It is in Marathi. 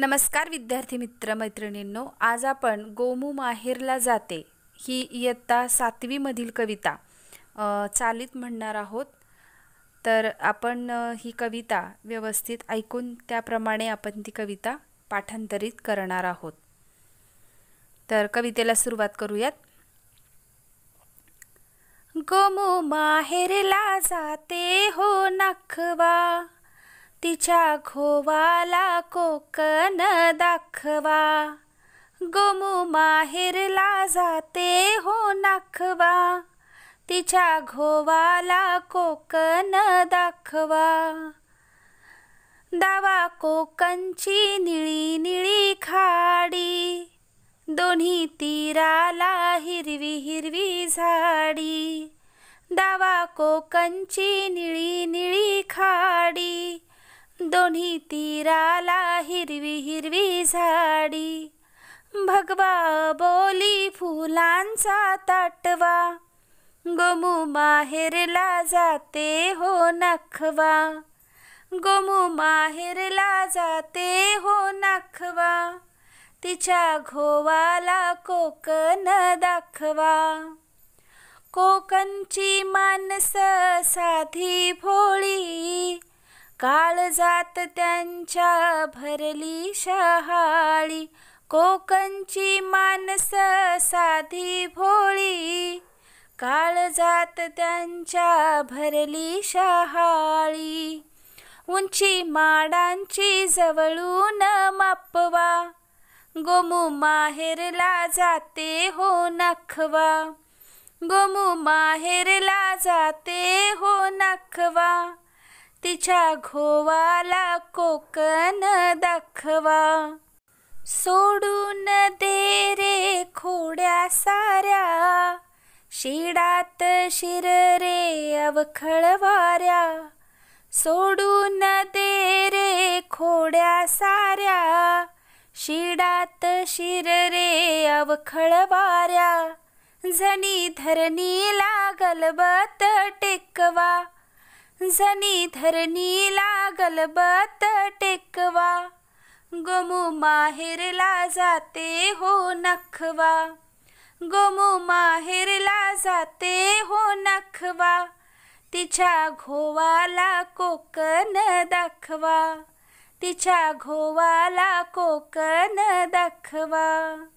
नमस्कार विद्यार्थी मित्र मैत्रिणींनो आज आपण गोमू माहेरला जाते ही इयत्ता सातवीमधील कविता चालीत म्हणणार आहोत तर आपण ही कविता व्यवस्थित ऐकून त्याप्रमाणे आपण ती कविता पाठांतरित करणार आहोत तर कवितेला सुरुवात करूयात गोमू माहेरला जाते हो नखवा तिच्या खोवाला कोकण दाखवा गोमू माहेरला जाते हो नाखवा तिच्या घोवाला कोकण दाखवा दावा कोकणची निळी निळी खाडी दोन्ही तीराला हिरवी हिरवी झाडी दावा कोकणची निळी निळी खाडी दोन्ही तीराला हिरवी हिरवी झाडी भगवा बोली फुलांचा ताटवा गोमू माहेरला जाते हो नखवा गोमू माहेरला जाते हो नखवा तिच्या घोवाला कोकण दाखवा कोकणची मानस साधी भोळी काळ जात त्यांच्या भरली शहाळी कोकणची मानस साधी भोळी काळजात जात त्यांच्या भरली शहाळी उंची माडांची जवळून मापवा गोमू माहेरला जाते हो नखवा गोमू माहेरला जाते हो नखवा तिच्या घोवाला कोकण दाखवा सोडून दे रे खोड्या साऱ्या शिडात शिर रे अवखळवाऱ्या सोडून दे रे खोड्या साऱ्या शिडात शिर रे अवखळवाऱ्या जणी धरणी लागल बत टेकवा जनी धरणी लागल बत टेकवा गोमू माहेरला जाते हो नखवा गोमू माहेरला जाते हो नखवा तिच्या घोवाला कोकण दाखवा तिच्या घोवाला कोकण दाखवा